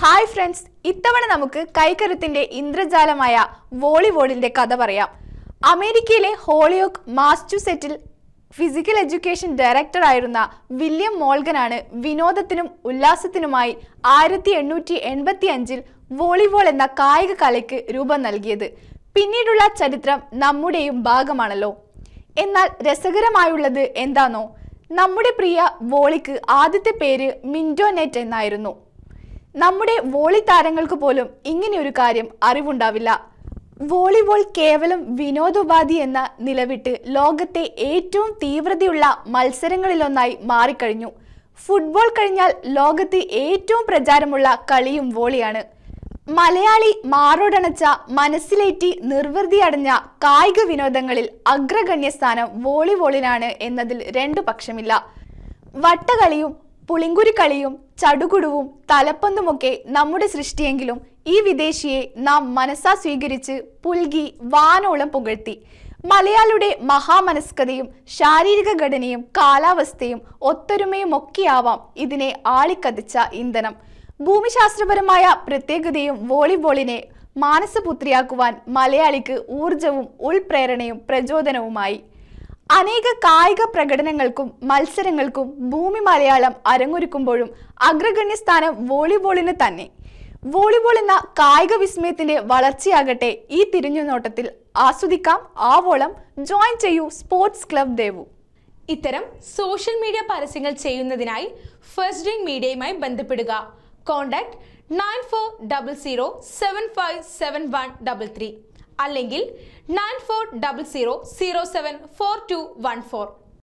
hi friends ഇത്തവണ നമുക്ക് കൈക്കരുത്തിന്റെ ഇന്ദ്രജാലമായ വോളിബോളിന്റെ കഥ പറയാം അമേരിക്കയിലെ ഹോളിയോക്ക് മാസ്റ്റുസെറ്റിൽ ഫിസിക്കൽ എഡ്യൂക്കേഷൻ ഡയറക്ടർ ആയിരുന്ന വില്യം മോൾഗനാണ് വിനോദത്തിനും ഉല്ലാസത്തിനുമായി ആയിരത്തി എണ്ണൂറ്റി എൺപത്തി അഞ്ചിൽ വോളിബോൾ എന്ന കായിക കലയ്ക്ക് രൂപം നൽകിയത് പിന്നീടുള്ള ചരിത്രം നമ്മുടെയും ഭാഗമാണല്ലോ എന്നാൽ രസകരമായുള്ളത് എന്താണോ നമ്മുടെ പ്രിയ വോളിക്ക് ആദ്യത്തെ പേര് മിൻഡോനെറ്റ് എന്നായിരുന്നു നമ്മുടെ വോളി താരങ്ങൾക്ക് പോലും ഒരു കാര്യം അറിവുണ്ടാവില്ല വോളിബോൾ കേവലം വിനോദോപാധി എന്ന നിലവിട്ട് ലോകത്തെ ഏറ്റവും തീവ്രതയുള്ള മത്സരങ്ങളിലൊന്നായി മാറിക്കഴിഞ്ഞു ഫുട്ബോൾ കഴിഞ്ഞാൽ ലോകത്ത് ഏറ്റവും പ്രചാരമുള്ള കളിയും വോളിയാണ് മലയാളി മാറോടണച്ച മനസ്സിലേറ്റി നിർവൃതി അടഞ്ഞ കായിക വിനോദങ്ങളിൽ അഗ്രഗണ്യ സ്ഥാനം വോളിബോളിനാണ് എന്നതിൽ രണ്ടു പക്ഷമില്ല വട്ടകളിയും പുളിങ്കുരുക്കളിയും ചടുകുടുവും തലപ്പന്തുമൊക്കെ നമ്മുടെ സൃഷ്ടിയെങ്കിലും ഈ വിദേശിയെ നാം മനസ്സാ സ്വീകരിച്ച് പുൽകി വാനോളം പുകഴ്ത്തി മലയാളിയുടെ മഹാമനസ്കതയും ശാരീരിക ഘടനയും കാലാവസ്ഥയും ഒത്തൊരുമയും ഒക്കെയാവാം ഇതിനെ ആളിക്കതിച്ച ഇന്ധനം ഭൂമിശാസ്ത്രപരമായ പ്രത്യേകതയും വോളിബോളിനെ മാനസപുത്രിയാക്കുവാൻ മലയാളിക്ക് ഊർജവും ഉൾപ്രേരണയും പ്രചോദനവുമായി അനേക കായിക പ്രകടനങ്ങൾക്കും മത്സരങ്ങൾക്കും ഭൂമി മലയാളം അരങ്ങൊരുക്കുമ്പോഴും അഗ്രഗണ്യ സ്ഥാനം വോളിബോളിന് തന്നെ വോളിബോൾ എന്ന കായിക വിസ്മയത്തിന്റെ വളർച്ചയാകട്ടെ ഈ തിരിഞ്ഞുനോട്ടത്തിൽ ആസ്വദിക്കാം ആവോളം ജോയിൻ ചെയ്യൂ സ്പോർട്സ് ക്ലബ് ദേവു ഇത്തരം സോഷ്യൽ മീഡിയ പരസ്യങ്ങൾ ചെയ്യുന്നതിനായി ഫസ്റ്റ് ഡേ മീഡിയയുമായി ബന്ധപ്പെടുക contact nine four double zero seven five seven one double three അല്ലെങ്കിൽ nine four double zero zero seven four two one four